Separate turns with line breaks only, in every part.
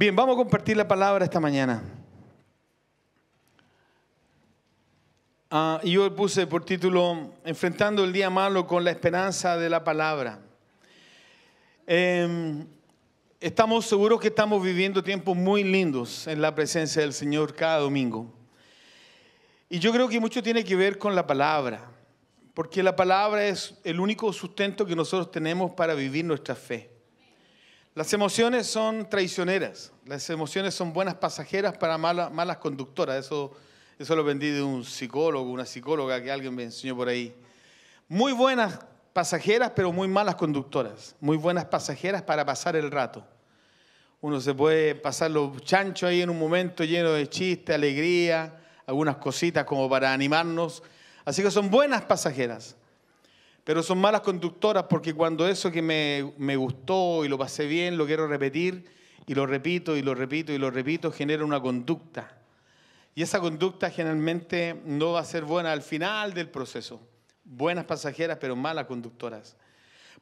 Bien, vamos a compartir la palabra esta mañana. Ah, y yo puse por título Enfrentando el día malo con la esperanza de la palabra. Em, estamos seguros que estamos viviendo tiempos muy lindos en la presencia del Señor cada domingo. Y yo creo que mucho tiene que ver con la palabra, porque la palabra es el único sustento que nosotros tenemos para vivir nuestra fe. Las emociones son traicioneras, las emociones son buenas pasajeras para malas, malas conductoras. Eso, eso lo vendí de un psicólogo, una psicóloga que alguien me enseñó por ahí. Muy buenas pasajeras, pero muy malas conductoras. Muy buenas pasajeras para pasar el rato. Uno se puede pasar los chanchos ahí en un momento lleno de chiste, alegría, algunas cositas como para animarnos. Así que son buenas pasajeras. Pero son malas conductoras porque cuando eso que me, gustó y lo pasé bien, lo quiero repetir y lo repito y lo repito y lo repito, genera una conducta. Y esa conducta generalmente no va a ser buena al final del proceso. Buenas pasajeras, pero malas conductoras.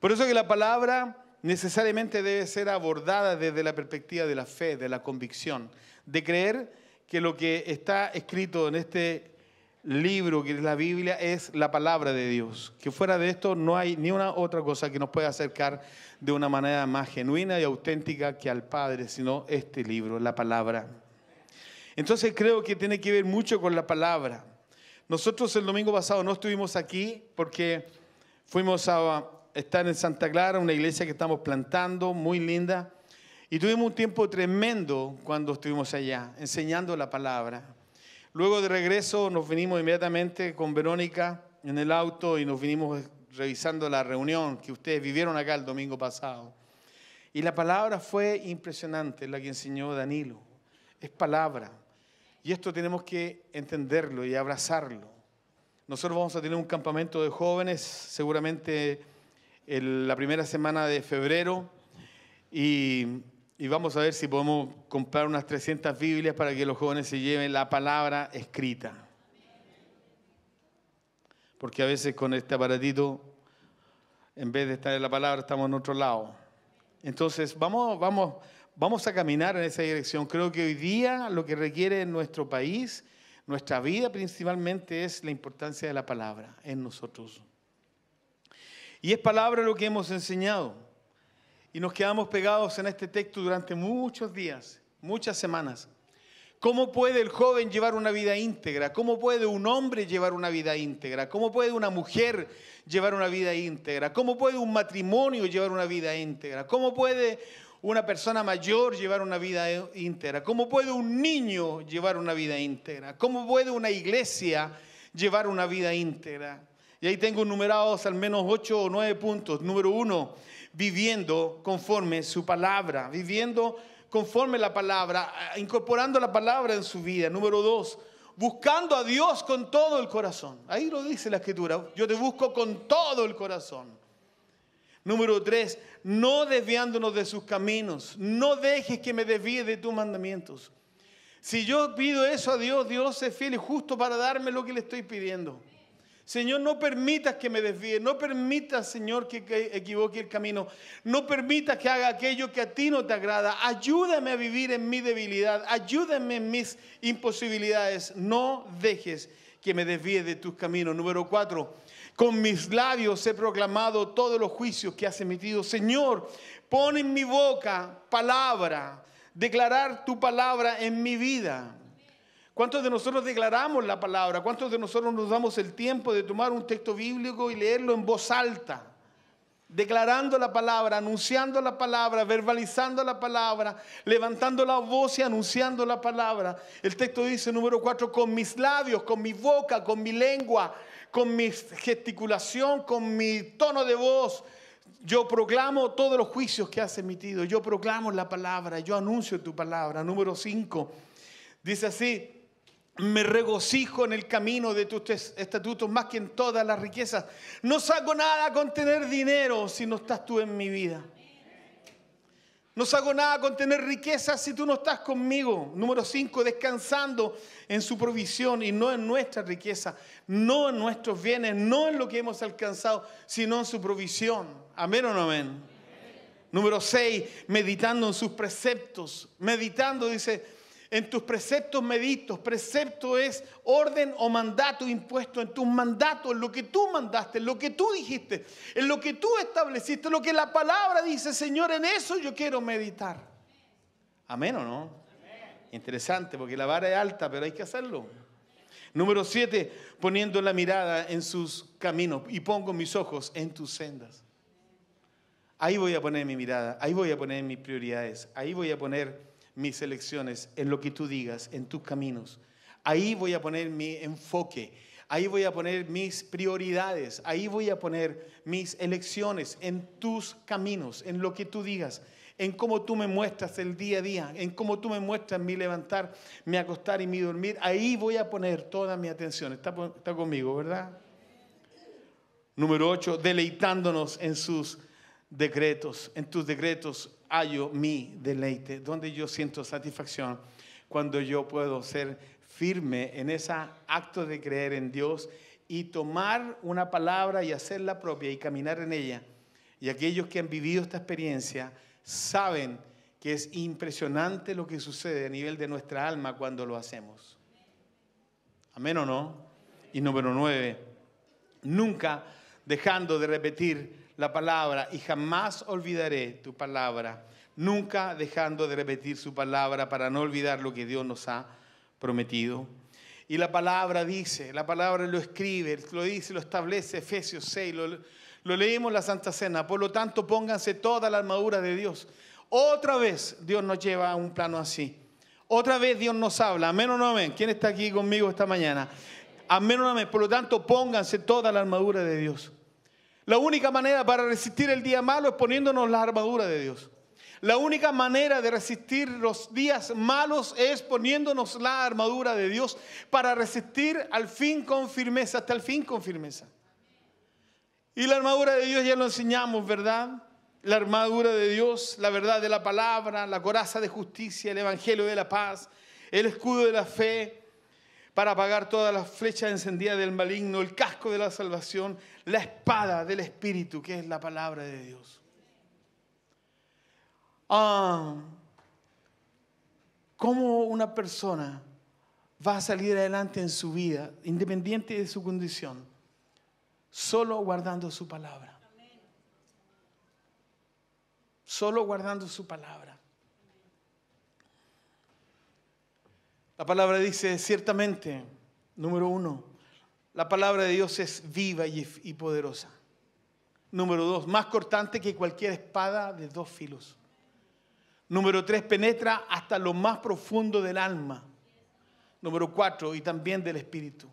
Por eso que la palabra necesariamente debe ser abordada desde la perspectiva de la fe, de la convicción, de creer que lo que está escrito en este libro que es la Biblia es la palabra de Dios. Que fuera de esto no hay ni una otra cosa que nos pueda acercar de una manera más genuina y auténtica que al Padre, sino este libro, la palabra. Entonces creo que tiene que ver mucho con la palabra. Nosotros el domingo pasado no estuvimos aquí porque fuimos a estar en Santa Clara, una iglesia que estamos plantando, muy linda, y tuvimos un tiempo tremendo cuando estuvimos allá, enseñando la palabra. Luego de regreso nos vinimos inmediatamente con Verónica en el auto y nos vinimos revisando la reunión que ustedes vivieron acá el domingo pasado. Y la palabra fue impresionante, la que enseñó Danilo. Es palabra. Y esto tenemos que entenderlo y abrazarlo. Nosotros vamos a tener un campamento de jóvenes seguramente la primera semana de febrero y y vamos a ver si podemos comprar unas 300 Biblias para que los jóvenes se lleven la palabra escrita. Porque a veces con este aparatito, en vez de estar en la palabra, estamos en otro lado. Entonces, vamos, vamos, vamos a caminar en esa dirección. Creo que hoy día lo que requiere en nuestro país, nuestra vida principalmente, es la importancia de la palabra en nosotros. Y es palabra lo que hemos enseñado y nos quedamos pegados en este texto durante muchos días, muchas semanas. ¿Cómo puede el joven llevar una vida íntegra? ¿Cómo puede un hombre llevar una vida íntegra? ¿Cómo puede una mujer llevar una vida íntegra? ¿Cómo puede un matrimonio llevar una vida íntegra? ¿Cómo puede una persona mayor llevar una vida íntegra? ¿Cómo puede un niño llevar una vida íntegra? ¿Cómo puede una iglesia llevar una vida íntegra? Y ahí tengo numerados al menos ocho o nueve puntos. Número uno, viviendo conforme su palabra, viviendo conforme la palabra, eh, incorporando la palabra en su vida. Número dos, buscando a Dios con todo el corazón. Ahí lo dice la escritura, yo te busco con todo el corazón. Número tres, no desviándonos de sus caminos, no dejes que me desvíe de tus mandamientos. Si yo pido eso a Dios, Dios es fiel y justo para darme lo que le estoy pidiendo. Señor, no permitas que me desvíe, no permitas, Señor, que, equivoque el camino, no permitas que haga aquello que a ti no te agrada. Ayúdame a vivir en mi debilidad, ayúdame en mis imposibilidades. No dejes que me desvíe de tus caminos. Número cuatro, con mis labios he proclamado todos los juicios que has emitido. Señor, pon en mi boca palabra, declarar tu palabra en mi vida. ¿Cuántos de nosotros declaramos la palabra? ¿Cuántos de nosotros nos damos el tiempo de tomar un texto bíblico y leerlo en voz alta? Declarando la palabra, anunciando la palabra, verbalizando la palabra, levantando la voz y anunciando la palabra. El texto dice, número cuatro, con mis labios, con mi boca, con mi lengua, con mi gesticulación, con mi tono de voz, yo proclamo todos los juicios que has emitido. Yo proclamo la palabra, yo anuncio tu palabra. Número cinco, dice así, me regocijo en el camino de tus estatutos más que en todas las riquezas. No saco nada con tener dinero si no estás tú en mi vida. No saco nada con tener riquezas si tú no estás conmigo. Número cinco, descansando en su provisión y no en nuestra riqueza, no en nuestros bienes, no en lo que hemos alcanzado, sino en su provisión. Amén o no amén. Número seis, meditando en sus preceptos. Meditando, dice, en tus preceptos meditos. Precepto es orden o mandato impuesto. En tus mandatos, en lo que tú mandaste, en lo que tú dijiste, en lo que tú estableciste, en lo que la palabra dice, Señor, en eso yo quiero meditar. Amén o no? Interesante, porque la vara es alta, pero hay que hacerlo. Número siete, poniendo la mirada en sus caminos y pongo mis ojos en tus sendas. Ahí voy a poner mi mirada, ahí voy a poner mis prioridades, ahí voy a poner mis elecciones, en lo que tú digas, en tus caminos. Ahí voy a poner mi enfoque, ahí voy a poner mis prioridades, ahí voy a poner mis elecciones, en tus caminos, en lo que tú digas, en cómo tú me muestras el día a día, en cómo tú me muestras mi levantar, mi acostar y mi dormir. Ahí voy a poner toda mi atención. Está, conmigo, ¿verdad? Número 8, deleitándonos en sus decretos, en tus decretos, Hayo mi deleite, donde yo siento satisfacción, cuando yo puedo ser firme en ese acto de creer en Dios y tomar una palabra y hacerla propia y caminar en ella. Y aquellos que han vivido esta experiencia saben que es impresionante lo que sucede a nivel de nuestra alma cuando lo hacemos. Amén o no. Y número nueve, nunca dejando de repetir la palabra y jamás olvidaré tu palabra, nunca dejando de repetir su palabra para no olvidar lo que Dios nos ha prometido. Y la palabra dice, la palabra lo escribe, lo dice, lo establece Efesios 6, lo, leímos en la Santa Cena. Por lo tanto, pónganse toda la armadura de Dios. Otra vez Dios nos lleva a un plano así. Otra vez Dios nos habla. Amén o no amén. ¿Quién está aquí conmigo esta mañana? Amén o no amén. Por lo tanto, pónganse toda la armadura de Dios. La única manera para resistir el día malo es poniéndonos la armadura de Dios. La única manera de resistir los días malos es poniéndonos la armadura de Dios para resistir al fin con firmeza, hasta el fin con firmeza. Y la armadura de Dios ya lo enseñamos, ¿verdad? La armadura de Dios, la verdad de la palabra, la coraza de justicia, el evangelio de la paz, el escudo de la fe, para apagar todas las flechas encendidas del maligno, el casco de la salvación, la espada del Espíritu, que es la palabra de Dios. Ah, ¿Cómo una persona va a salir adelante en su vida, independiente de su condición, solo guardando su palabra? Solo guardando su palabra. La palabra dice, ciertamente, número uno, la palabra de Dios es viva y poderosa. Número dos, más cortante que cualquier espada de dos filos. Número tres, penetra hasta lo más profundo del alma. Número cuatro, y también del espíritu.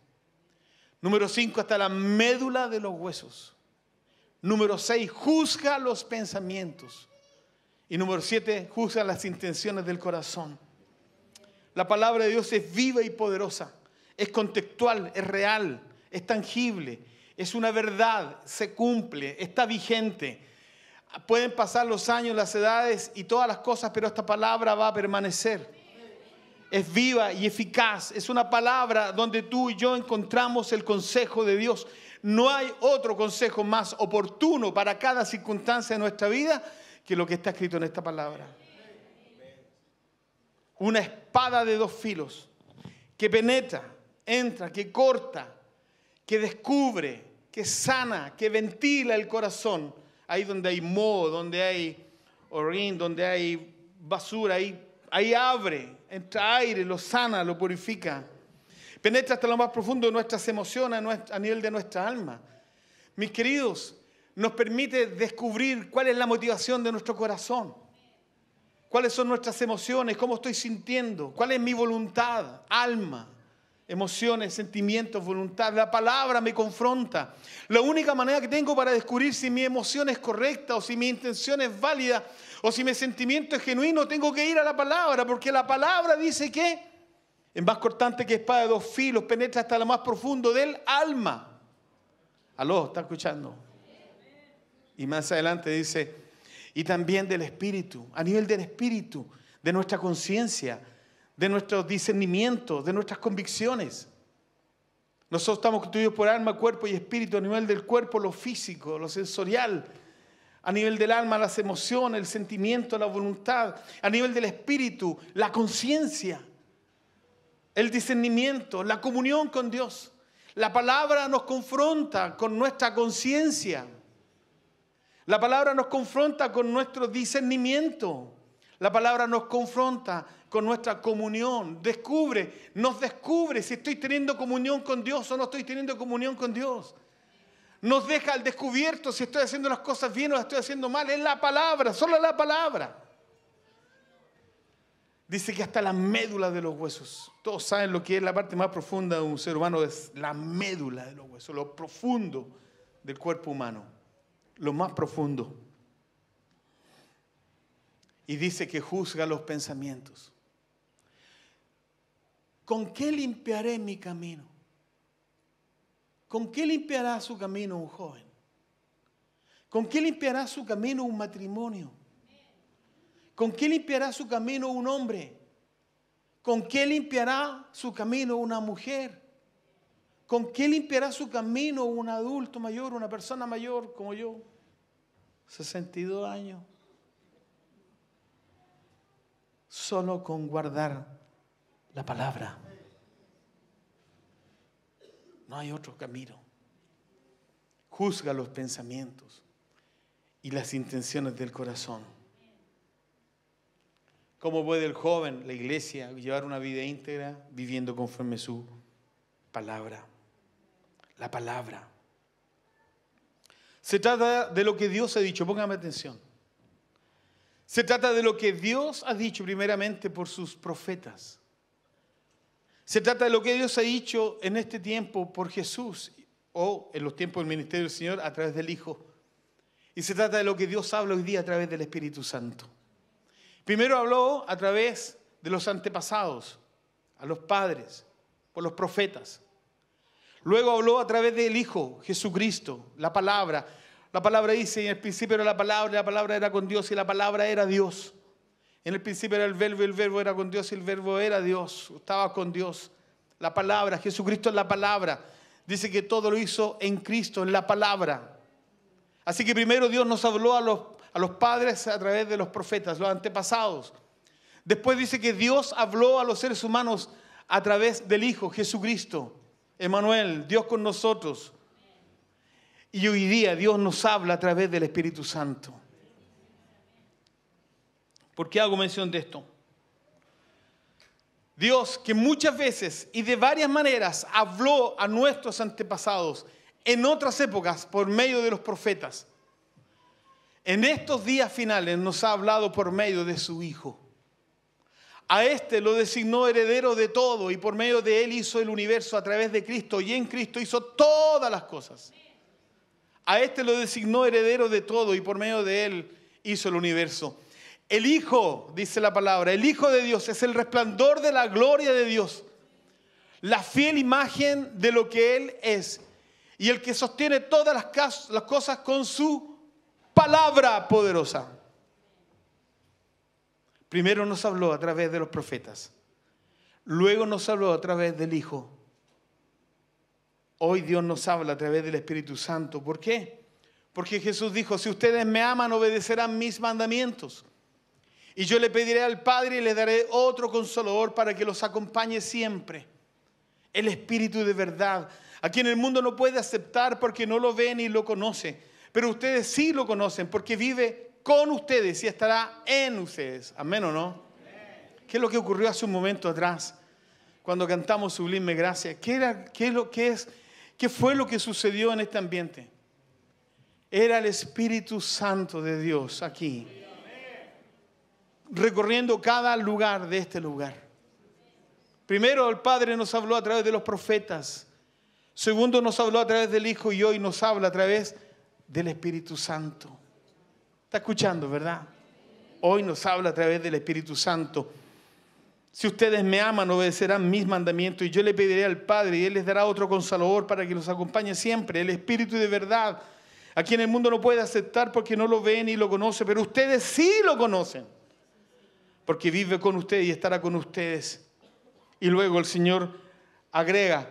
Número cinco, hasta la médula de los huesos. Número seis, juzga los pensamientos. Y número siete, juzga las intenciones del corazón. La palabra de Dios es viva y poderosa, es contextual, es real, es tangible, es una verdad, se cumple, está vigente. Pueden pasar los años, las edades y todas las cosas, pero esta palabra va a permanecer. Es viva y eficaz. Es una palabra donde tú y yo encontramos el consejo de Dios. No hay otro consejo más oportuno para cada circunstancia de nuestra vida que lo que está escrito en esta palabra una espada de dos filos que penetra, entra, que corta, que descubre, que sana, que ventila el corazón. Ahí donde hay moho, donde hay orín, donde hay basura, ahí, ahí abre, entra aire, lo sana, lo purifica. Penetra hasta lo más profundo de nuestras emociones, a nivel de nuestra alma. Mis queridos, nos permite descubrir cuál es la motivación de nuestro corazón cuáles son nuestras emociones, cómo estoy sintiendo, cuál es mi voluntad, alma, emociones, sentimientos, voluntad. La palabra me confronta. La única manera que tengo para descubrir si mi emoción es correcta o si mi intención es válida o si mi sentimiento es genuino, tengo que ir a la palabra, porque la palabra dice que es más cortante que espada de dos filos, penetra hasta lo más profundo del alma. Aló, está escuchando. Y más adelante dice, y también del espíritu, a nivel del espíritu, de nuestra conciencia, de nuestro discernimiento de nuestras convicciones. Nosotros estamos constituidos por alma, cuerpo y espíritu, a nivel del cuerpo, lo físico, lo sensorial, a nivel del alma, las emociones, el sentimiento, la voluntad, a nivel del espíritu, la conciencia, el discernimiento, la comunión con Dios. La palabra nos confronta con nuestra conciencia. La palabra nos confronta con nuestro discernimiento. La palabra nos confronta con nuestra comunión. Descubre, nos descubre si estoy teniendo comunión con Dios o no estoy teniendo comunión con Dios. Nos deja al descubierto si estoy haciendo las cosas bien o estoy haciendo mal. Es la palabra, solo la palabra. Dice que hasta la médula de los huesos. Todos saben lo que es la parte más profunda de un ser humano, es la médula de los huesos, lo profundo del cuerpo humano lo más profundo. Y dice que juzga los pensamientos. ¿Con qué limpiaré mi camino? ¿Con qué limpiará su camino un joven? ¿Con qué limpiará su camino un matrimonio? ¿Con qué limpiará su camino un hombre? ¿Con qué limpiará su camino una mujer? ¿Con qué limpiará su camino un adulto mayor, una persona mayor como yo? 62 años. Solo con guardar la palabra. No hay otro camino. Juzga los pensamientos y las intenciones del corazón. ¿Cómo puede el joven, la iglesia, llevar una vida íntegra viviendo conforme su palabra? la palabra. Se trata de lo que Dios ha dicho, póngame atención. Se trata de lo que Dios ha dicho primeramente por sus profetas. Se trata de lo que Dios ha dicho en este tiempo por Jesús o en los tiempos del ministerio del Señor a través del Hijo. Y se trata de lo que Dios habla hoy día a través del Espíritu Santo. Primero habló a través de los antepasados, a los padres, por los profetas. Luego habló a través del Hijo, Jesucristo, la palabra. La palabra dice, en el principio era la palabra, la palabra era con Dios y la palabra era Dios. En el principio era el verbo y el verbo era con Dios y el verbo era Dios, estaba con Dios. La palabra, Jesucristo es la palabra. Dice que todo lo hizo en Cristo, en la palabra. Así que primero Dios nos habló a los, a los padres a través de los profetas, los antepasados. Después dice que Dios habló a los seres humanos a través del Hijo, Jesucristo. Emanuel, Dios con nosotros. Y hoy día Dios nos habla a través del Espíritu Santo. ¿Por qué hago mención de esto? Dios que muchas veces y de varias maneras habló a nuestros antepasados en otras épocas por medio de los profetas. En estos días finales nos ha hablado por medio de su Hijo. A este lo designó heredero de todo y por medio de él hizo el universo a través de Cristo y en Cristo hizo todas las cosas. A este lo designó heredero de todo y por medio de él hizo el universo. El Hijo, dice la palabra, el Hijo de Dios es el resplandor de la gloria de Dios, la fiel imagen de lo que Él es y el que sostiene todas las cosas con su palabra poderosa. Primero nos habló a través de los profetas. Luego nos habló a través del Hijo. Hoy Dios nos habla a través del Espíritu Santo. ¿Por qué? Porque Jesús dijo, si ustedes me aman, obedecerán mis mandamientos. Y yo le pediré al Padre y le daré otro consolador para que los acompañe siempre. El Espíritu de verdad, a quien el mundo no puede aceptar porque no lo ve ni lo conoce. Pero ustedes sí lo conocen porque vive con ustedes y estará en ustedes. Amén o no. ¿Qué es lo que ocurrió hace un momento atrás cuando cantamos Sublime Gracia? ¿Qué, era, qué fue lo que sucedió en este ambiente? Era el Espíritu Santo de Dios aquí, recorriendo cada lugar de este lugar. Primero el Padre nos habló a través de los profetas, segundo nos habló a través del Hijo y hoy nos habla a través del Espíritu Santo escuchando, ¿verdad? Hoy nos habla a través del Espíritu Santo. Si ustedes me aman, obedecerán mis mandamientos y yo le pediré al Padre y Él les dará otro consolador para que los acompañe siempre, el Espíritu de verdad, a quien el mundo no puede aceptar porque no lo ve ni lo conoce, pero ustedes sí lo conocen, porque vive con ustedes y estará con ustedes. Y luego el Señor agrega,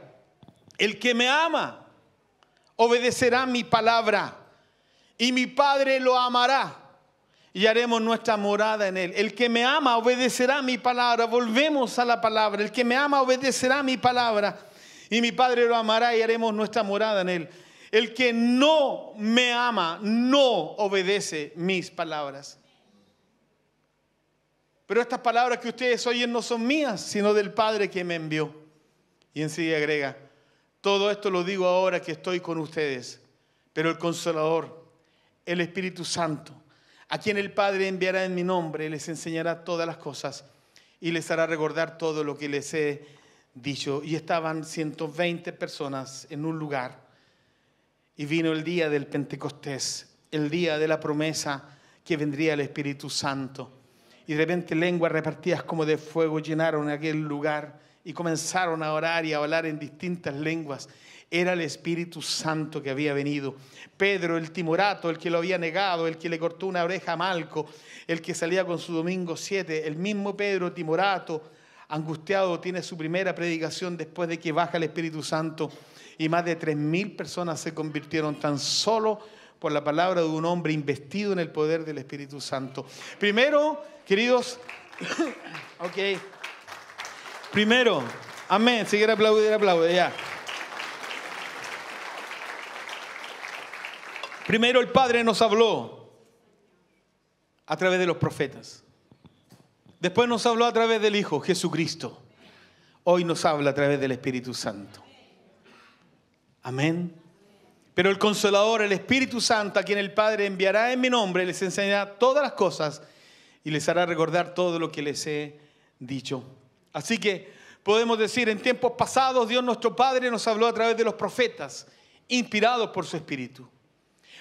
el que me ama, obedecerá mi palabra y mi Padre lo amará y haremos nuestra morada en él. El que me ama obedecerá mi palabra. Volvemos a la palabra. El que me ama obedecerá mi palabra y mi Padre lo amará y haremos nuestra morada en él. El que no me ama no obedece mis palabras. Pero estas palabras que ustedes oyen no son mías, sino del Padre que me envió. Y enseguida agrega, todo esto lo digo ahora que estoy con ustedes, pero el consolador el Espíritu Santo, a quien el Padre enviará en mi nombre, les enseñará todas las cosas y les hará recordar todo lo que les he dicho. Y estaban 120 personas en un lugar. Y vino el día del Pentecostés, el día de la promesa que vendría el Espíritu Santo. Y de repente lenguas repartidas como de fuego llenaron aquel lugar y comenzaron a orar y a hablar en distintas lenguas era el Espíritu Santo que había venido. Pedro, el timorato, el que lo había negado, el que le cortó una oreja a Malco, el que salía con su domingo 7, el mismo Pedro, timorato, angustiado, tiene su primera predicación después de que baja el Espíritu Santo y más de mil personas se convirtieron tan solo por la palabra de un hombre investido en el poder del Espíritu Santo. Primero, queridos, ok, primero, amén, si quiere aplaudir, aplaude, ya. Primero el Padre nos habló a través de los profetas. Después nos habló a través del Hijo, Jesucristo. Hoy nos habla a través del Espíritu Santo. Amén. Pero el consolador, el Espíritu Santo, a quien el Padre enviará en mi nombre, les enseñará todas las cosas y les hará recordar todo lo que les he dicho. Así que podemos decir, en tiempos pasados Dios nuestro Padre nos habló a través de los profetas, inspirados por su Espíritu.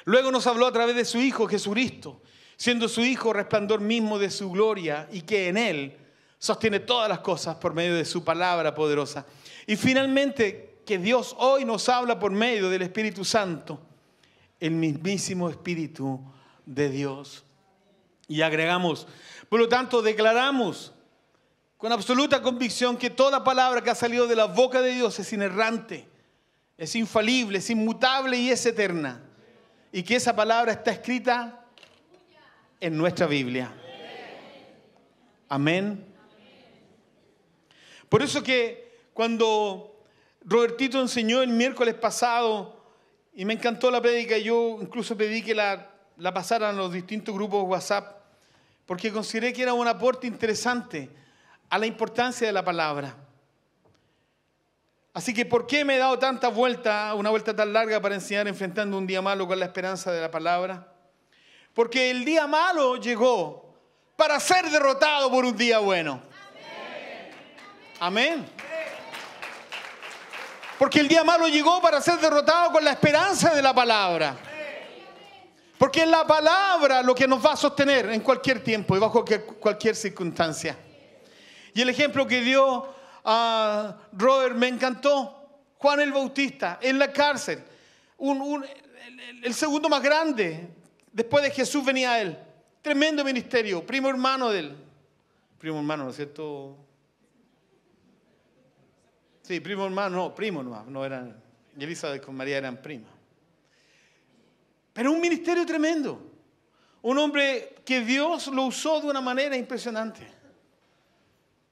Luego nos habló a través de su Hijo Jesucristo, siendo su Hijo resplandor mismo de su gloria y que en Él sostiene todas las cosas por medio de su palabra poderosa. Y finalmente, que Dios hoy nos habla por medio del Espíritu Santo, el mismísimo Espíritu de Dios. Y agregamos, por lo tanto, declaramos con absoluta convicción que toda palabra que ha salido de la boca de Dios es inerrante, es infalible, es inmutable y es eterna y que esa palabra está escrita en nuestra Biblia. Amén. Por eso que cuando Robertito enseñó el miércoles pasado, y me encantó la prédica, yo incluso pedí que la, la pasaran a los distintos grupos WhatsApp, porque consideré que era un aporte interesante a la importancia de la palabra. Así que, ¿por qué me he dado tanta vuelta, una vuelta tan larga para enseñar enfrentando un día malo con la esperanza de la palabra? Porque el día malo llegó para ser derrotado por un día bueno. Amén. Porque el día malo llegó para ser derrotado con la esperanza de la palabra. Porque es la palabra lo que nos va a sostener en cualquier tiempo y bajo cualquier, cualquier circunstancia. Y el ejemplo que dio Ah, Robert, me encantó. Juan el Bautista, en la cárcel. el, segundo más grande, después de Jesús venía él. Tremendo ministerio, primo hermano de él. Primo hermano, ¿no es cierto? Sí, primo hermano, no, primo no, no eran, Elizabeth con María eran prima, Pero un ministerio tremendo. Un hombre que Dios lo usó de una manera impresionante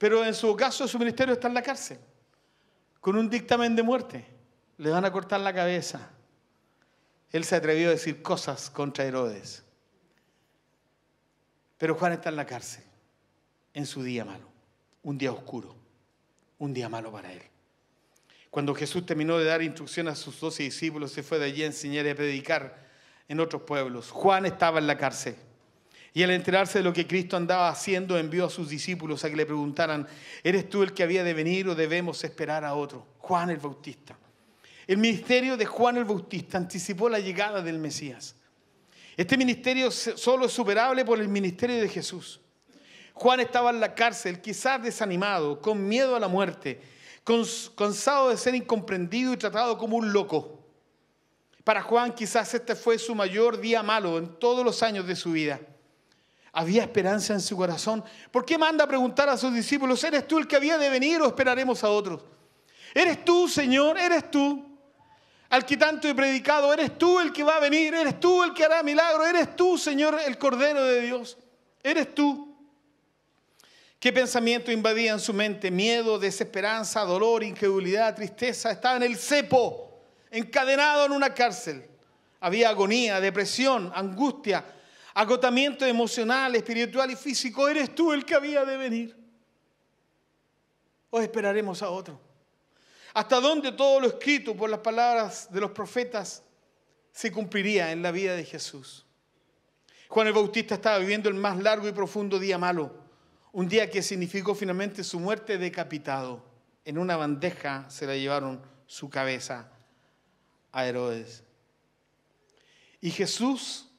pero en su caso su ministerio está en la cárcel, con un dictamen de muerte. Le van a cortar la cabeza. Él se atrevió a decir cosas contra Herodes. Pero Juan está en la cárcel, en su día malo, un día oscuro, un día malo para él. Cuando Jesús terminó de dar instrucción a sus doce discípulos, se fue de allí a enseñar y a predicar en otros pueblos. Juan estaba en la cárcel. Y al enterarse de lo que Cristo andaba haciendo, envió a sus discípulos a que le preguntaran, ¿eres tú el que había de venir o debemos esperar a otro? Juan el Bautista. El ministerio de Juan el Bautista anticipó la llegada del Mesías. Este ministerio solo es superable por el ministerio de Jesús. Juan estaba en la cárcel, quizás desanimado, con miedo a la muerte, cansado de ser incomprendido y tratado como un loco. Para Juan quizás este fue su mayor día malo en todos los años de su vida. Había esperanza en su corazón. ¿Por qué manda a preguntar a sus discípulos, ¿eres tú el que había de venir o esperaremos a otros? ¿Eres tú, Señor? ¿Eres tú? Al que tanto he predicado, ¿eres tú el que va a venir? ¿Eres tú el que hará milagro? ¿Eres tú, Señor, el Cordero de Dios? ¿Eres tú? ¿Qué pensamiento invadía en su mente? Miedo, desesperanza, dolor, incredulidad, tristeza. Estaba en el cepo, encadenado en una cárcel. Había agonía, depresión, angustia, agotamiento emocional, espiritual y físico, eres tú el que había de venir. O esperaremos a otro. ¿Hasta dónde todo lo escrito por las palabras de los profetas se cumpliría en la vida de Jesús? Juan el Bautista estaba viviendo el más largo y profundo día malo, un día que significó finalmente su muerte decapitado. En una bandeja se la llevaron su cabeza a Herodes. Y Jesús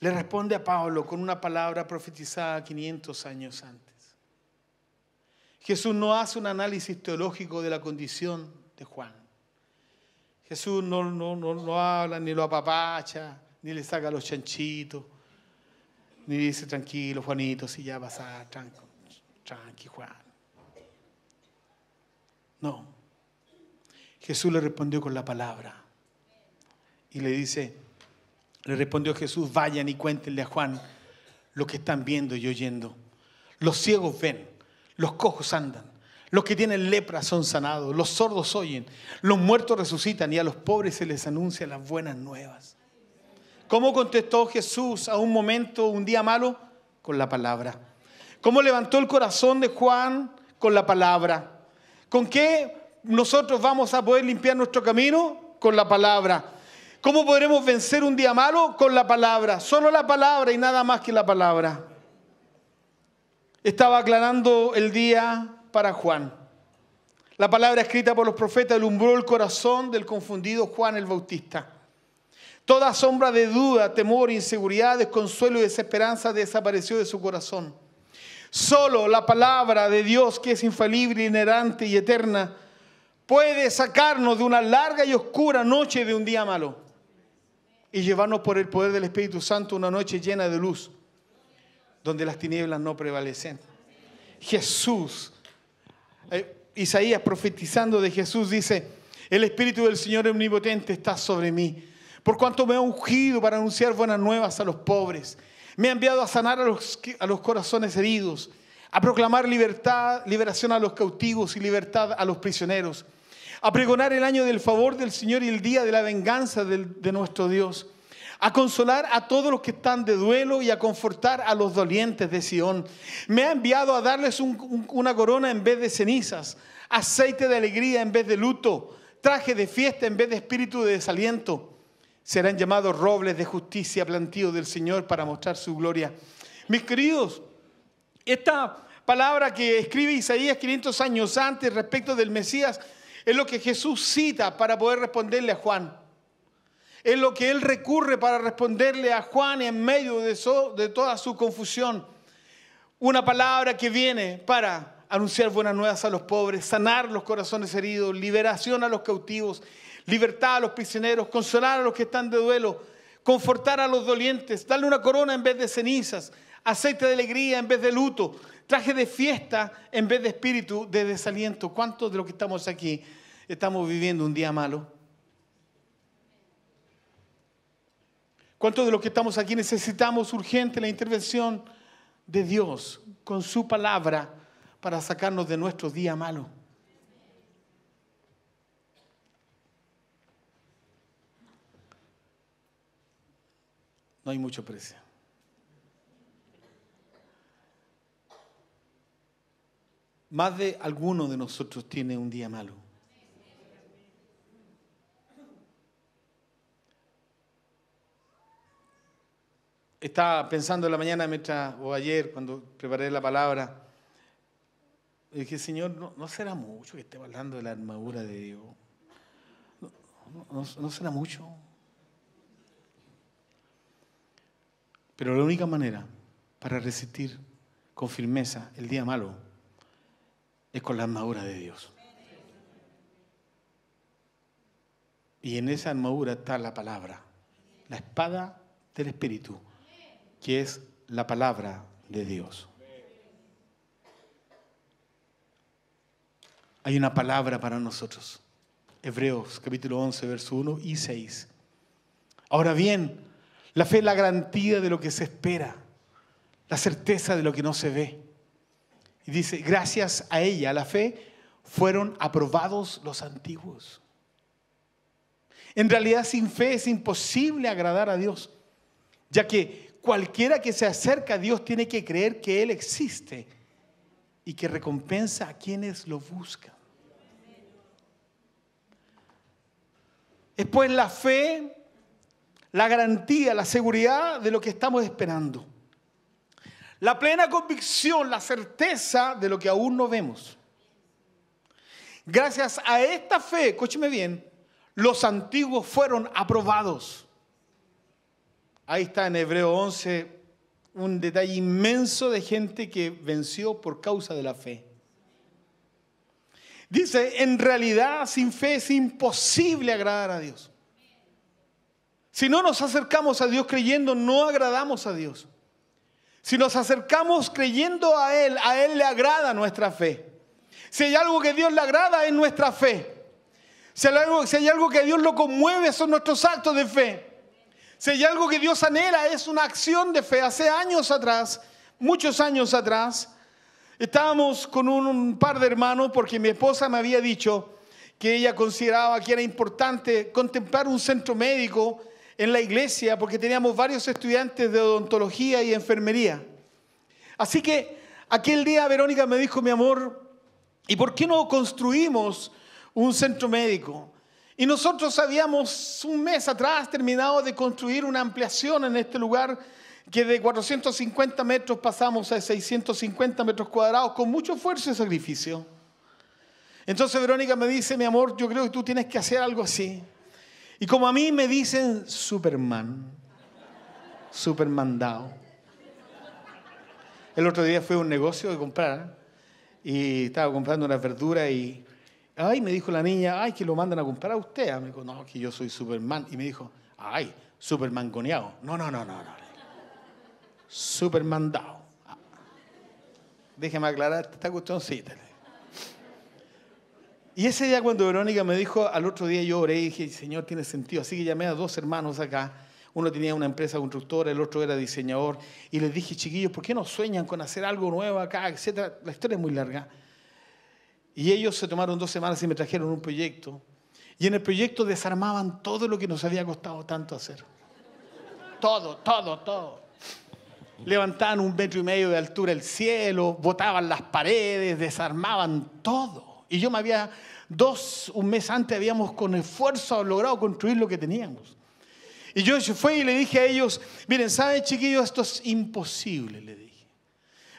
le responde a Pablo con una palabra profetizada 500 años antes. Jesús no hace un análisis teológico de la condición de Juan. Jesús no, no, no, habla, ni lo apapacha, ni le saca los chanchitos, ni dice, tranquilo, Juanito, si ya vas a, tranqui, tranqui, Juan. No. Jesús le respondió con la palabra y le dice, le respondió Jesús, vayan y cuéntenle a Juan lo que están viendo y oyendo. Los ciegos ven, los cojos andan, los que tienen lepra son sanados, los sordos oyen, los muertos resucitan y a los pobres se les anuncia las buenas nuevas. ¿Cómo contestó Jesús a un momento, un día malo? Con la palabra. ¿Cómo levantó el corazón de Juan? Con la palabra. ¿Con qué nosotros vamos a poder limpiar nuestro camino? Con la palabra. ¿Cómo podremos vencer un día malo? Con la palabra, solo la palabra y nada más que la palabra. Estaba aclarando el día para Juan. La palabra escrita por los profetas alumbró el corazón del confundido Juan el Bautista. Toda sombra de duda, temor, inseguridad, desconsuelo y desesperanza desapareció de su corazón. Solo la palabra de Dios, que es infalible, inerrante y eterna, puede sacarnos de una larga y oscura noche de un día malo y llevarnos por el poder del Espíritu Santo una noche llena de luz, donde las tinieblas no prevalecen. Jesús, eh, Isaías profetizando de Jesús dice, el Espíritu del Señor omnipotente está sobre mí, por cuanto me ha ungido para anunciar buenas nuevas a los pobres, me ha enviado a sanar a los, a los corazones heridos, a proclamar libertad, liberación a los cautivos y libertad a los prisioneros a pregonar el año del favor del Señor y el día de la venganza de nuestro Dios, a consolar a todos los que están de duelo y a confortar a los dolientes de Sión. Me ha enviado a darles una corona en vez de cenizas, aceite de alegría en vez de luto, traje de fiesta en vez de espíritu de desaliento. Serán llamados robles de justicia, plantío del Señor para mostrar su gloria. Mis queridos, esta palabra que escribe Isaías 500 años antes respecto del Mesías es lo que Jesús cita para poder responderle a Juan. Es lo que él recurre para responderle a Juan en medio de, toda su confusión. Una palabra que viene para anunciar buenas nuevas a los pobres, sanar los corazones heridos, liberación a los cautivos, libertad a los prisioneros, consolar a los que están de duelo, confortar a los dolientes, darle una corona en vez de cenizas, aceite de alegría en vez de luto, traje de fiesta en vez de espíritu de desaliento. ¿Cuántos de los que estamos aquí estamos viviendo un día malo? ¿Cuántos de los que estamos aquí necesitamos urgente la intervención de Dios con su palabra para sacarnos de nuestro día malo? No hay mucho precio. Más de alguno de nosotros tiene un día malo. Estaba pensando en la mañana o ayer cuando preparé la palabra, dije, Señor, no, será mucho que esté hablando de la armadura de Dios. no será mucho. Pero la única manera para resistir con firmeza el día malo es con la armadura de Dios. Y en esa armadura está la palabra, la espada del Espíritu, que es la palabra de Dios. Hay una palabra para nosotros. Hebreos capítulo 11, verso 1 y 6. Ahora bien, la fe es la garantía de lo que se espera, la certeza de lo que no se ve. Y dice, gracias a ella, a la fe, fueron aprobados los antiguos. En realidad sin fe es imposible agradar a Dios, ya que cualquiera que se acerca a Dios tiene que creer que Él existe y que recompensa a quienes lo buscan. Es pues la fe, la garantía, la seguridad de lo que estamos esperando. La plena convicción, la certeza de lo que aún no vemos. Gracias a esta fe, escúcheme bien, los antiguos fueron aprobados. Ahí está en Hebreo 11 un detalle inmenso de gente que venció por causa de la fe. Dice, en realidad sin fe es imposible agradar a Dios. Si no nos acercamos a Dios creyendo, no agradamos a Dios. Si nos acercamos creyendo a Él, a Él le agrada nuestra fe. Si hay algo que Dios le agrada es nuestra fe. Si hay, algo, que Dios lo conmueve son nuestros actos de fe. Si hay algo que Dios anhela es una acción de fe. Hace años atrás, muchos años atrás, estábamos con un par de hermanos porque mi esposa me había dicho que ella consideraba que era importante contemplar un centro médico en la iglesia porque teníamos varios estudiantes de odontología y enfermería. Así que aquel día Verónica me dijo, mi amor, ¿y por qué no construimos un centro médico? Y nosotros habíamos un mes atrás terminado de construir una ampliación en este lugar que de 450 metros pasamos a 650 metros cuadrados con mucho esfuerzo y sacrificio. Entonces Verónica me dice, mi amor, yo creo que tú tienes que hacer algo así. Y como a mí me dicen Superman, Superman El otro día fue a un negocio de comprar y estaba comprando unas verduras y ay, me dijo la niña, ay, que lo mandan a comprar a usted. Me dijo, no, que yo soy Superman. Y me dijo, ay, Superman goneado. No, no, no, no, no. Superman ah. Déjeme aclarar esta cuestióncita. Y ese día cuando Verónica me dijo, al otro día yo oré y dije, Señor, tiene sentido. Así que llamé a dos hermanos acá. Uno tenía una empresa constructora, el otro era diseñador. Y les dije, chiquillos, ¿por qué no sueñan con hacer algo nuevo acá, etcétera? La historia es muy larga. Y ellos se tomaron dos semanas y me trajeron un proyecto. Y en el proyecto desarmaban todo lo que nos había costado tanto hacer. Todo, todo, todo. Levantaban un metro y medio de altura el cielo, botaban las paredes, desarmaban todo. Y yo me había, dos, un mes antes habíamos con esfuerzo logrado construir lo que teníamos. Y yo fui y le dije a ellos, miren, ¿saben chiquillos? Esto es imposible, le dije.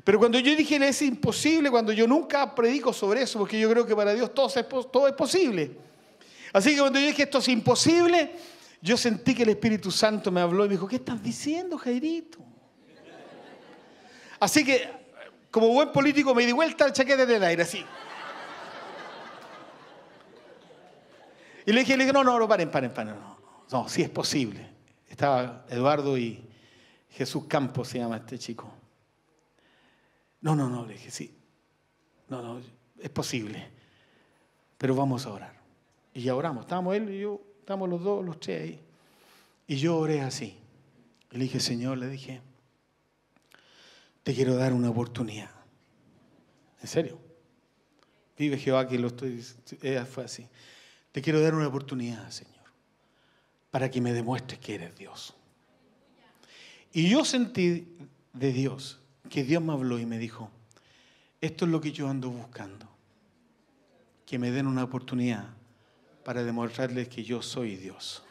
Pero cuando yo dije, es imposible, cuando yo nunca predico sobre eso, porque yo creo que para Dios todo es, todo es posible. Así que cuando yo dije, esto es imposible, yo sentí que el Espíritu Santo me habló y me dijo, ¿qué estás diciendo, Jairito? Así que, como buen político, me di vuelta al chaquete del aire, así. Y le dije, le no, no, no, paren, paren, paren. No, no, sí es posible. Estaba Eduardo y Jesús Campos se llama este chico. No, no, no, le dije, sí. No, no, es posible. Pero vamos a orar. Y ya oramos. Estábamos él y yo, estábamos los dos, los tres ahí. Y yo oré así. Le dije, Señor, le dije, te quiero dar una oportunidad. En serio. Vive Jehová que lo estoy. Ella eh, fue así. Te quiero dar una oportunidad, Señor, para que me demuestres que eres Dios. Y yo sentí de Dios que Dios me habló y me dijo, esto es lo que yo ando buscando, que me den una oportunidad para demostrarles que yo soy Dios.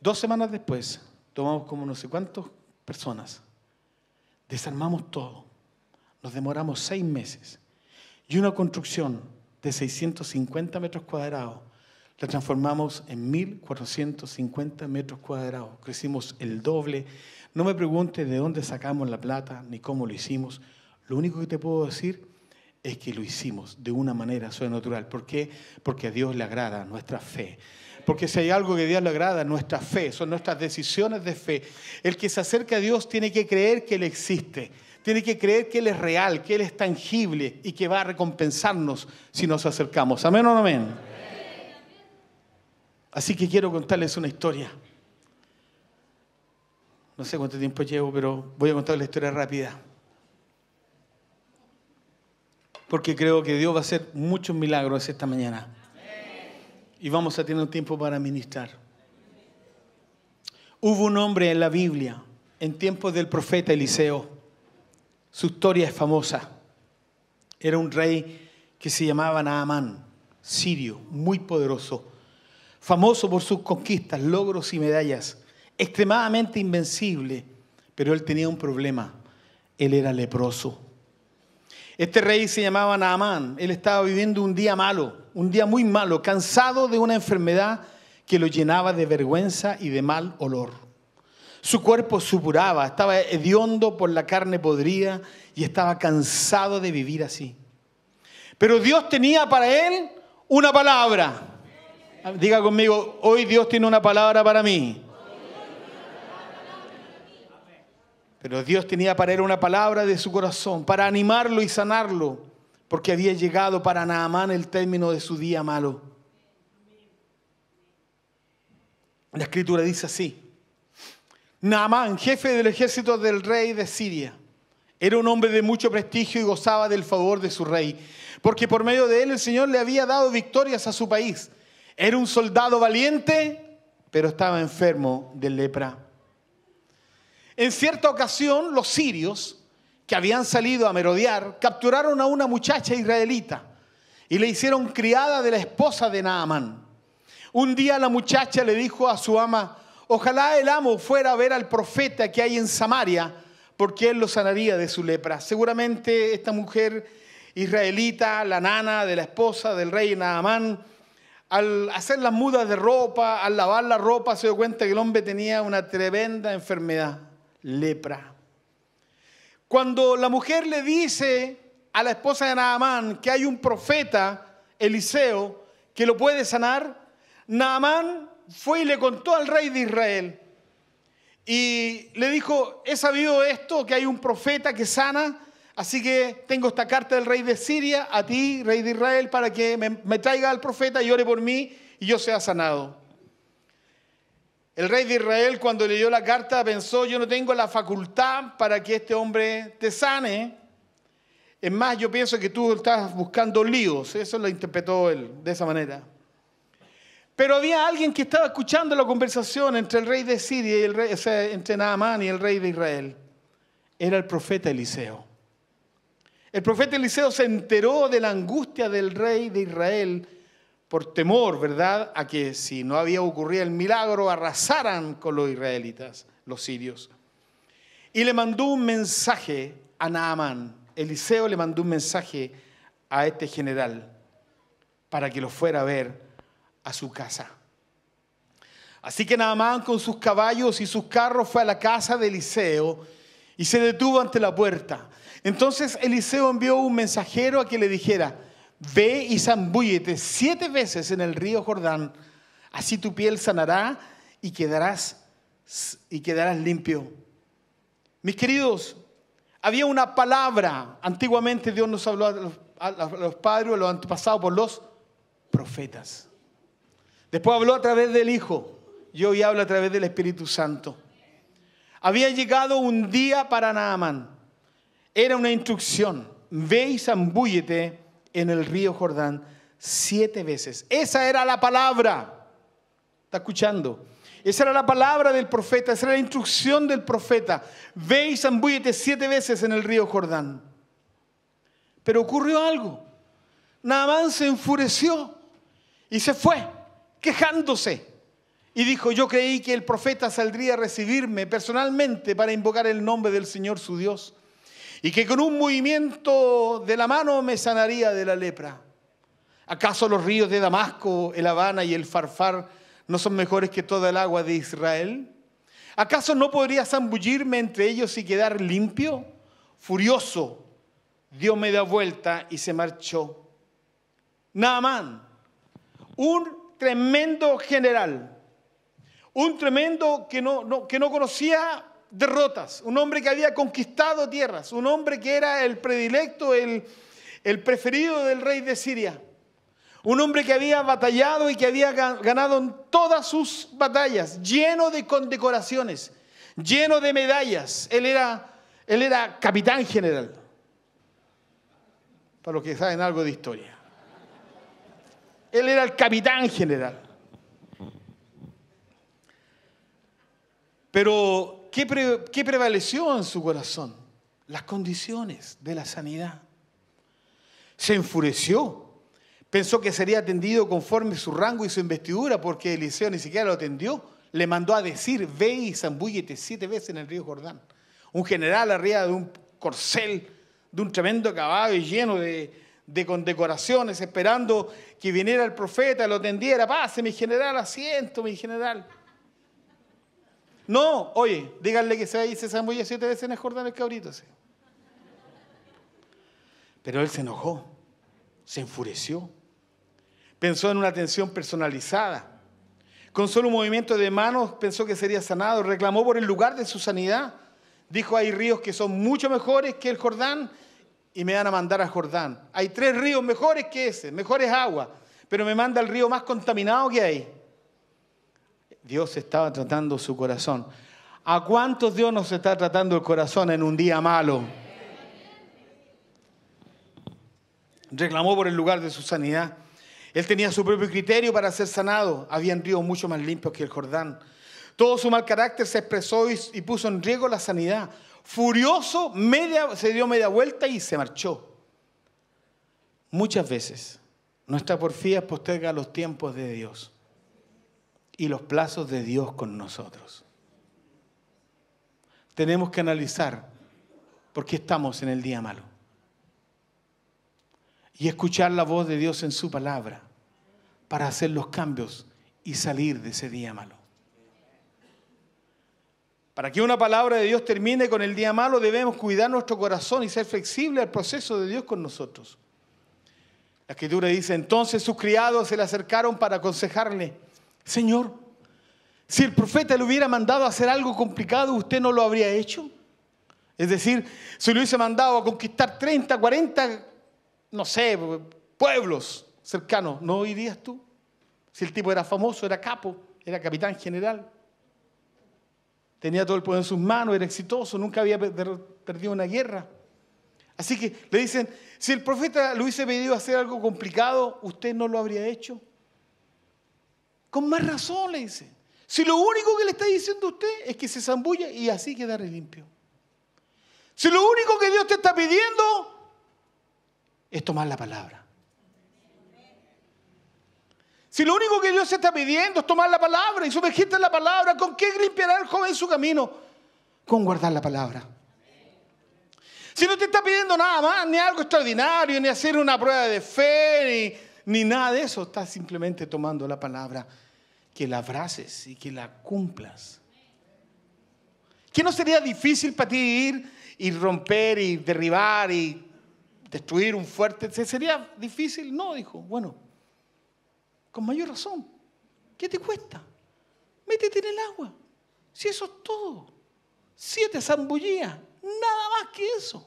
Dos semanas después, tomamos como no sé cuántas personas, desarmamos todo, nos demoramos seis meses y una construcción de 650 metros cuadrados, la transformamos en 1.450 metros cuadrados. Crecimos el doble. No me preguntes de dónde sacamos la plata ni cómo lo hicimos. Lo único que te puedo decir es que lo hicimos de una manera sobrenatural. ¿Por qué? Porque a Dios le agrada nuestra fe. Porque si hay algo que a Dios le agrada, nuestra fe, son nuestras decisiones de fe. El que se acerca a Dios tiene que creer que Él existe tiene que creer que Él es real, que Él es tangible y que va a recompensarnos si nos acercamos. Amén o no amén. Así que quiero contarles una historia. No sé cuánto tiempo llevo, pero voy a contar la historia rápida. Porque creo que Dios va a hacer muchos milagros esta mañana. Y vamos a tener un tiempo para ministrar. Hubo un hombre en la Biblia, en tiempos del profeta Eliseo su historia es famosa. Era un rey que se llamaba Naamán, sirio, muy poderoso, famoso por sus conquistas, logros y medallas, extremadamente invencible, pero él tenía un problema, él era leproso. Este rey se llamaba Naamán, él estaba viviendo un día malo, un día muy malo, cansado de una enfermedad que lo llenaba de vergüenza y de mal olor. Su cuerpo supuraba, estaba hediondo por la carne podrida y estaba cansado de vivir así. Pero Dios tenía para él una palabra. Diga conmigo, hoy Dios tiene una palabra para mí. Pero Dios tenía para él una palabra de su corazón, para animarlo y sanarlo, porque había llegado para Naamán el término de su día malo. La escritura dice así, Naamán, jefe del ejército del rey de Siria, era un hombre de mucho prestigio y gozaba del favor de su rey, porque por medio de él el Señor le había dado victorias a su país. Era un soldado valiente, pero estaba enfermo de lepra. En cierta ocasión, los sirios, que habían salido a merodear, capturaron a una muchacha israelita y le hicieron criada de la esposa de Naamán. Un día la muchacha le dijo a su ama, Ojalá el amo fuera a ver al profeta que hay en Samaria, porque él lo sanaría de su lepra. Seguramente esta mujer israelita, la nana de la esposa del rey Naamán, al hacer las mudas de ropa, al lavar la ropa, se dio cuenta que el hombre tenía una tremenda enfermedad, lepra. Cuando la mujer le dice a la esposa de Naamán que hay un profeta, Eliseo, que lo puede sanar, Naamán fue y le contó al rey de Israel. Y le dijo, he sabido esto, que hay un profeta que sana, así que tengo esta carta del rey de Siria a ti, rey de Israel, para que me, traiga al profeta y ore por mí y yo sea sanado. El rey de Israel cuando leyó la carta pensó, yo no tengo la facultad para que este hombre te sane. Es más, yo pienso que tú estás buscando líos. Eso lo interpretó él de esa manera. Pero había alguien que estaba escuchando la conversación entre el rey de Siria y el o sea, entre Naamán y el rey de Israel. Era el profeta Eliseo. El profeta Eliseo se enteró de la angustia del rey de Israel por temor, ¿verdad?, a que si no había ocurrido el milagro, arrasaran con los israelitas, los sirios. Y le mandó un mensaje a Naamán. Eliseo le mandó un mensaje a este general para que lo fuera a ver a su casa. Así que Naamán con sus caballos y sus carros fue a la casa de Eliseo y se detuvo ante la puerta. Entonces Eliseo envió un mensajero a que le dijera, ve y zambúyete siete veces en el río Jordán, así tu piel sanará y quedarás, y quedarás limpio. Mis queridos, había una palabra, antiguamente Dios nos habló a los, a los padres, a los antepasados, por los profetas. Después habló a través del Hijo y hoy hablo a través del Espíritu Santo. Había llegado un día para Naamán. Era una instrucción. Ve y en el río Jordán siete veces. Esa era la palabra. ¿Está escuchando? Esa era la palabra del profeta, esa era la instrucción del profeta. Ve y zambúllete siete veces en el río Jordán. Pero ocurrió algo. Naamán se enfureció y se fue quejándose. Y dijo, yo creí que el profeta saldría a recibirme personalmente para invocar el nombre del Señor su Dios. Y que con un movimiento de la mano me sanaría de la lepra. ¿Acaso los ríos de Damasco, el Habana y el Farfar no son mejores que toda el agua de Israel? ¿Acaso no podría zambullirme entre ellos y quedar limpio? Furioso, Dios me da vuelta y se marchó. Naamán, un tremendo general, un tremendo que no, que no conocía derrotas, un hombre que había conquistado tierras, un hombre que era el predilecto, el, el preferido del rey de Siria, un hombre que había batallado y que había ganado en todas sus batallas, lleno de condecoraciones, lleno de medallas. Él era, él era capitán general, para los que saben algo de historia. Él era el capitán general. Pero, ¿qué, prevaleció en su corazón? Las condiciones de la sanidad. Se enfureció. Pensó que sería atendido conforme su rango y su investidura, porque Eliseo ni siquiera lo atendió. Le mandó a decir, ve y zambúllete siete veces en el río Jordán. Un general arriba de un corcel, de un tremendo caballo lleno de, de condecoraciones, esperando que viniera el profeta, lo tendiera, pase mi general, asiento mi general. No, oye, díganle que se ahí se a siete veces en el Jordán el cabrito. Pero él se enojó, se enfureció, pensó en una atención personalizada. Con solo un movimiento de manos pensó que sería sanado, reclamó por el lugar de su sanidad. Dijo, hay ríos que son mucho mejores que el Jordán y me van a mandar a Jordán. Hay tres ríos mejores que ese, mejores aguas, pero me manda el río más contaminado que hay. Dios estaba tratando su corazón. ¿A cuántos Dios nos está tratando el corazón en un día malo? Reclamó por el lugar de su sanidad. Él tenía su propio criterio para ser sanado. Habían ríos mucho más limpios que el Jordán. Todo su mal carácter se expresó y, puso en riesgo la sanidad. Furioso, media, se dio media vuelta y se marchó. Muchas veces nuestra porfía posterga los tiempos de Dios y los plazos de Dios con nosotros. Tenemos que analizar por qué estamos en el día malo y escuchar la voz de Dios en su palabra para hacer los cambios y salir de ese día malo. Para que una palabra de Dios termine con el día malo, debemos cuidar nuestro corazón y ser flexibles al proceso de Dios con nosotros. La escritura dice, entonces sus criados se le acercaron para aconsejarle, Señor, si el profeta le hubiera mandado a hacer algo complicado, ¿usted no lo habría hecho? Es decir, si le hubiese mandado a conquistar 30, 40, no sé, pueblos cercanos, ¿no irías tú? Si el tipo era famoso, era capo, era capitán general tenía todo el poder en sus manos, era exitoso, nunca había perdido una guerra. Así que le dicen, si el profeta le hubiese pedido hacer algo complicado, usted no lo habría hecho. Con más razón le dicen. Si lo único que le está diciendo a usted es que se zambulle y así quedaré limpio. Si lo único que Dios te está pidiendo es tomar la palabra. Si lo único que Dios está pidiendo es tomar la palabra y sumergirte en la palabra, ¿con qué limpiará el joven su camino? Con guardar la palabra. Si no te está pidiendo nada más, ni algo extraordinario, ni hacer una prueba de fe, ni, nada de eso, está simplemente tomando la palabra, que la abraces y que la cumplas. ¿Qué no sería difícil para ti ir y romper y derribar y destruir un fuerte? ¿Sería difícil? No, dijo. Bueno, con mayor razón. ¿Qué te cuesta? Métete en el agua. Si eso es todo. Siete zambullías, nada más que eso.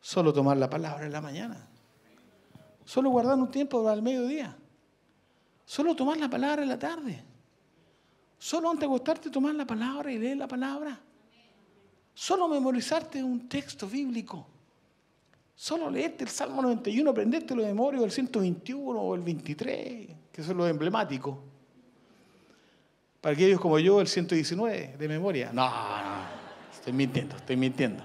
Solo tomar la palabra en la mañana. Solo guardar un tiempo al el mediodía. Solo tomar la palabra en la tarde. Solo antes de acostarte tomar la palabra y leer la palabra. Solo memorizarte un texto bíblico. Solo leerte el Salmo 91, aprenderte lo de memoria, el 121 o el 23, que son los emblemáticos. Para aquellos como yo, el 119 de memoria. No, no, estoy mintiendo, estoy mintiendo.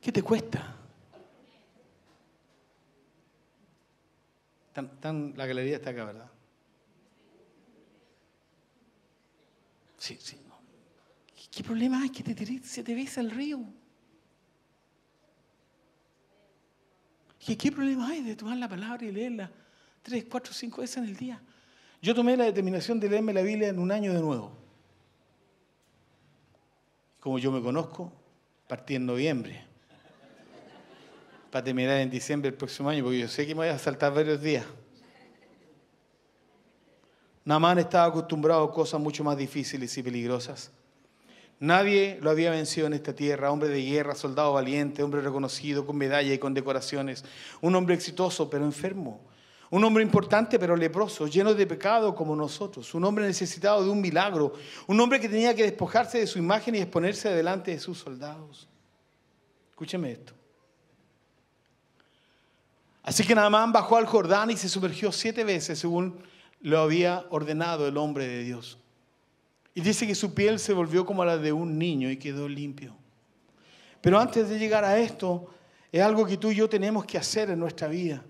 ¿Qué te cuesta? la galería está acá, ¿verdad? Sí, sí. ¿Qué problema hay que te tires, te el río? ¿Qué, problema hay de tomar la palabra y leerla tres, cuatro, cinco veces en el día? Yo tomé la determinación de leerme la Biblia en un año de nuevo. Como yo me conozco, partí en noviembre. Para terminar en diciembre el próximo año, porque yo sé que me voy a saltar varios días. Namán estaba acostumbrado a cosas mucho más difíciles y peligrosas. Nadie lo había vencido en esta tierra, hombre de guerra, soldado valiente, hombre reconocido, con medalla y con decoraciones, un hombre exitoso pero enfermo, un hombre importante pero leproso, lleno de pecado como nosotros, un hombre necesitado de un milagro, un hombre que tenía que despojarse de su imagen y exponerse delante de sus soldados. Escúcheme esto. Así que Naamán bajó al Jordán y se sumergió siete veces según lo había ordenado el hombre de Dios. Y dice que su piel se volvió como la de un niño y quedó limpio. Pero antes de llegar a esto, es algo que tú y yo tenemos que hacer en nuestra vida.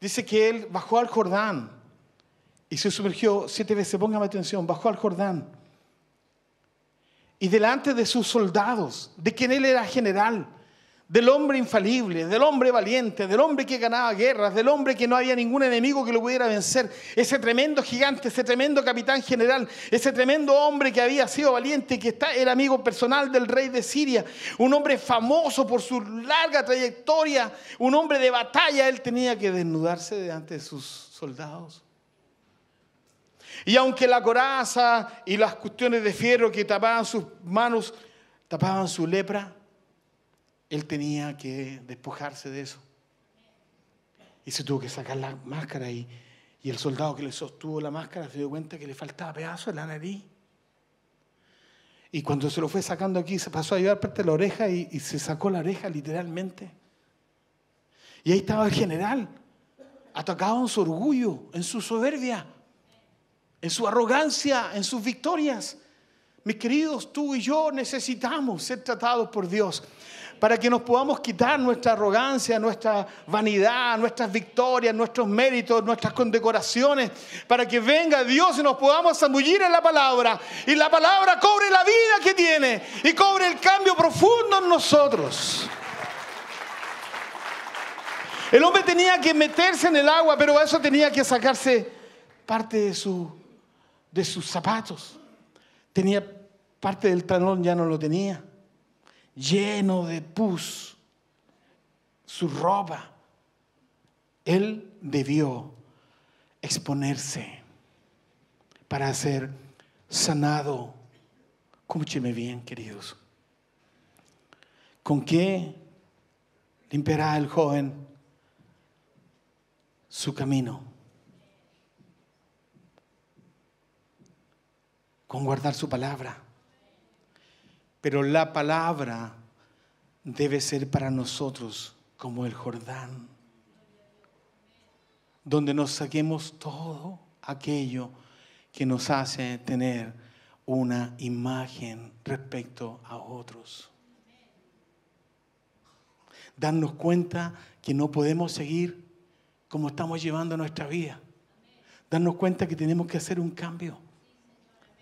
Dice que él bajó al Jordán y se sumergió siete veces. Póngame atención, bajó al Jordán. Y delante de sus soldados, de quien él era general, del hombre infalible, del hombre valiente, del hombre que ganaba guerras, del hombre que no había ningún enemigo que lo pudiera vencer, ese tremendo gigante, ese tremendo capitán general, ese tremendo hombre que había sido valiente, que está el amigo personal del rey de Siria, un hombre famoso por su larga trayectoria, un hombre de batalla, él tenía que desnudarse delante de sus soldados. Y aunque la coraza y las cuestiones de fierro que tapaban sus manos tapaban su lepra, él tenía que despojarse de eso. Y se tuvo que sacar la máscara y, el soldado que le sostuvo la máscara se dio cuenta que le faltaba pedazo de la nariz. Y cuando se lo fue sacando aquí, se pasó a llevar parte de la oreja y, y, se sacó la oreja literalmente. Y ahí estaba el general, atacado en su orgullo, en su soberbia, en su arrogancia, en sus victorias. Mis queridos, tú y yo necesitamos ser tratados por Dios para que nos podamos quitar nuestra arrogancia, nuestra vanidad, nuestras victorias, nuestros méritos, nuestras condecoraciones, para que venga Dios y nos podamos zambullir en la palabra y la palabra cobre la vida que tiene y cobre el cambio profundo en nosotros. El hombre tenía que meterse en el agua, pero eso tenía que sacarse parte de, su, de sus zapatos. Tenía parte del talón, ya no lo tenía lleno de pus, su ropa. Él debió exponerse para ser sanado. Escúcheme bien, queridos. ¿Con qué limpiará el joven su camino? Con guardar su palabra. Pero la palabra debe ser para nosotros como el Jordán, donde nos saquemos todo aquello que nos hace tener una imagen respecto a otros. Darnos cuenta que no podemos seguir como estamos llevando nuestra vida. Darnos cuenta que tenemos que hacer un cambio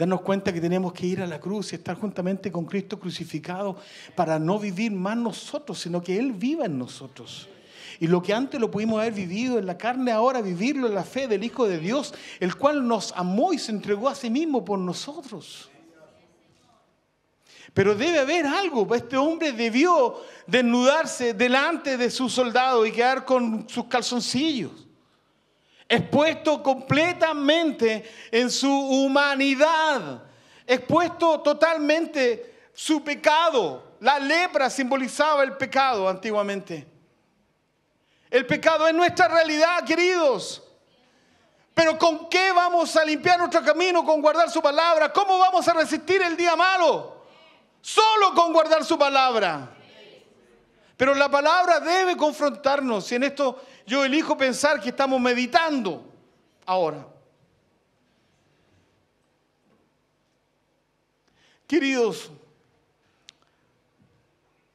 Darnos cuenta que tenemos que ir a la cruz y estar juntamente con Cristo crucificado para no vivir más nosotros, sino que Él viva en nosotros. Y lo que antes lo pudimos haber vivido en la carne, ahora vivirlo en la fe del Hijo de Dios, el cual nos amó y se entregó a sí mismo por nosotros. Pero debe haber algo. Este hombre debió desnudarse delante de sus soldados y quedar con sus calzoncillos expuesto completamente en su humanidad, expuesto totalmente su pecado. La lepra simbolizaba el pecado antiguamente. El pecado es nuestra realidad, queridos. Pero ¿con qué vamos a limpiar nuestro camino? Con guardar su palabra. ¿Cómo vamos a resistir el día malo? Solo con guardar su palabra. Pero la palabra debe confrontarnos y en esto yo elijo pensar que estamos meditando ahora. Queridos,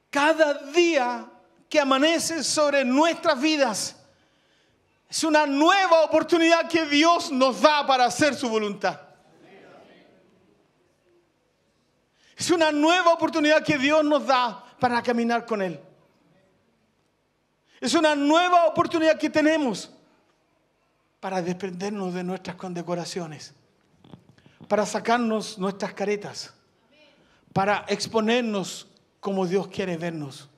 cada día que amanece sobre nuestras vidas es una nueva oportunidad que Dios nos da para hacer su voluntad. Es una nueva oportunidad que Dios nos da para caminar con Él. Es una nueva oportunidad que tenemos para desprendernos de nuestras condecoraciones, para sacarnos nuestras caretas, para exponernos como Dios quiere vernos.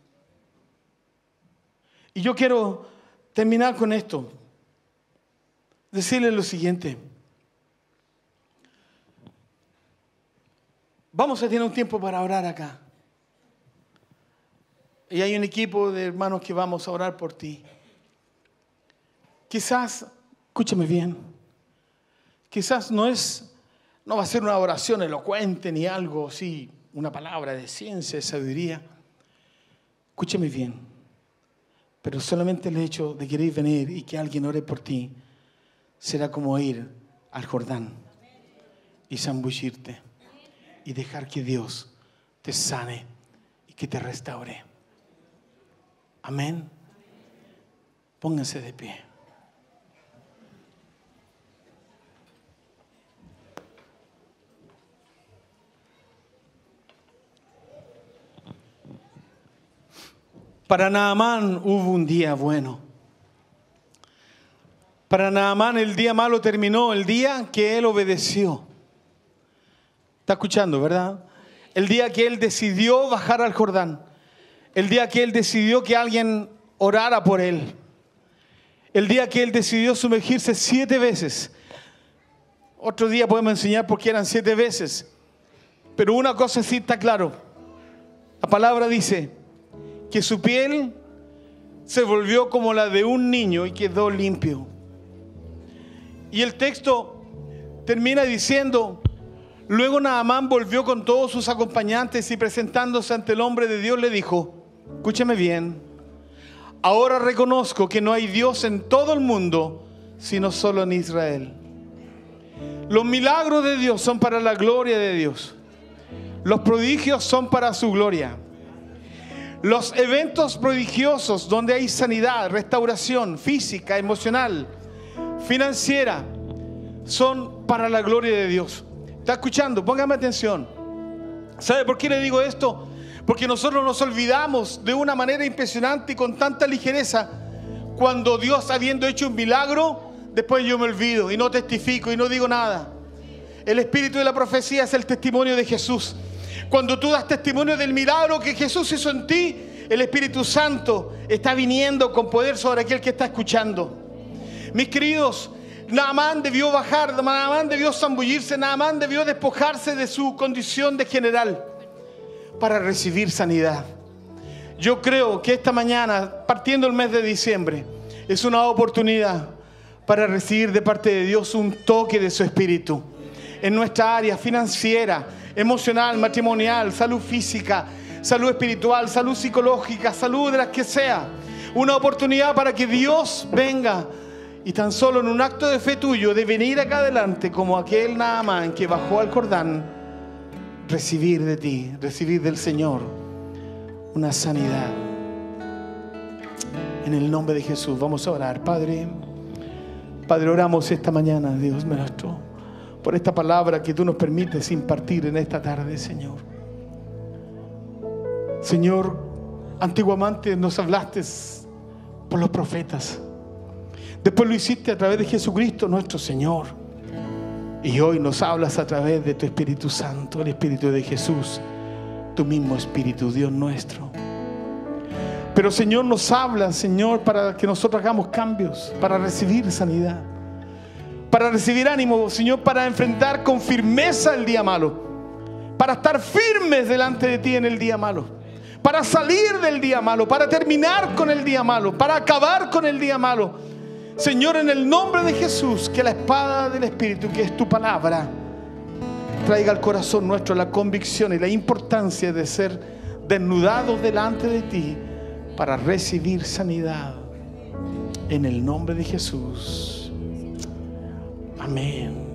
Y yo quiero terminar con esto, decirle lo siguiente. Vamos a tener un tiempo para orar acá. Y hay un equipo de hermanos que vamos a orar por ti. Quizás, escúchame bien, quizás no es, no va a ser una oración elocuente ni algo así, una palabra de ciencia, de sabiduría. Escúchame bien, pero solamente el hecho de querer venir y que alguien ore por ti será como ir al Jordán y zambullirte y dejar que Dios te sane y que te restaure. Amén. Pónganse de pie. Para Naamán hubo un día bueno. Para Naamán el día malo terminó, el día que él obedeció. ¿Está escuchando, verdad? El día que él decidió bajar al Jordán. El día que él decidió que alguien orara por él. El día que él decidió sumergirse siete veces. Otro día podemos enseñar por qué eran siete veces. Pero una cosa sí está claro. La palabra dice que su piel se volvió como la de un niño y quedó limpio. Y el texto termina diciendo, luego Naamán volvió con todos sus acompañantes y presentándose ante el hombre de Dios le dijo, escúchame bien. Ahora reconozco que no hay Dios en todo el mundo, sino solo en Israel. Los milagros de Dios son para la gloria de Dios. Los prodigios son para su gloria. Los eventos prodigiosos donde hay sanidad, restauración física, emocional, financiera, son para la gloria de Dios. ¿Está escuchando? Póngame atención. ¿Sabe por qué le digo esto? Porque nosotros nos olvidamos de una manera impresionante y con tanta ligereza cuando Dios habiendo hecho un milagro, después yo me olvido y no testifico y no digo nada. El espíritu de la profecía es el testimonio de Jesús. Cuando tú das testimonio del milagro que Jesús hizo en ti, el Espíritu Santo está viniendo con poder sobre aquel que está escuchando. Mis queridos, Naamán debió bajar, Naamán debió zambullirse, Naamán debió despojarse de su condición de general para recibir sanidad. Yo creo que esta mañana, partiendo el mes de diciembre, es una oportunidad para recibir de parte de Dios un toque de su espíritu en nuestra área financiera, emocional, matrimonial, salud física, salud espiritual, salud psicológica, salud de las que sea. Una oportunidad para que Dios venga y tan solo en un acto de fe tuyo de venir acá adelante como aquel Naaman que bajó al Jordán recibir de ti, recibir del Señor una sanidad. En el nombre de Jesús vamos a orar, Padre. Padre, oramos esta mañana, Dios nuestro, por esta palabra que tú nos permites impartir en esta tarde, Señor. Señor, antiguamente nos hablaste por los profetas. Después lo hiciste a través de Jesucristo nuestro Señor. Y hoy nos hablas a través de tu Espíritu Santo, el Espíritu de Jesús, tu mismo Espíritu, Dios nuestro. Pero Señor nos habla, Señor, para que nosotros hagamos cambios, para recibir sanidad, para recibir ánimo, Señor, para enfrentar con firmeza el día malo, para estar firmes delante de ti en el día malo, para salir del día malo, para terminar con el día malo, para acabar con el día malo Señor, en el nombre de Jesús, que la espada del Espíritu, que es tu palabra, traiga al corazón nuestro la convicción y la importancia de ser desnudados delante de ti para recibir sanidad. En el nombre de Jesús. Amén.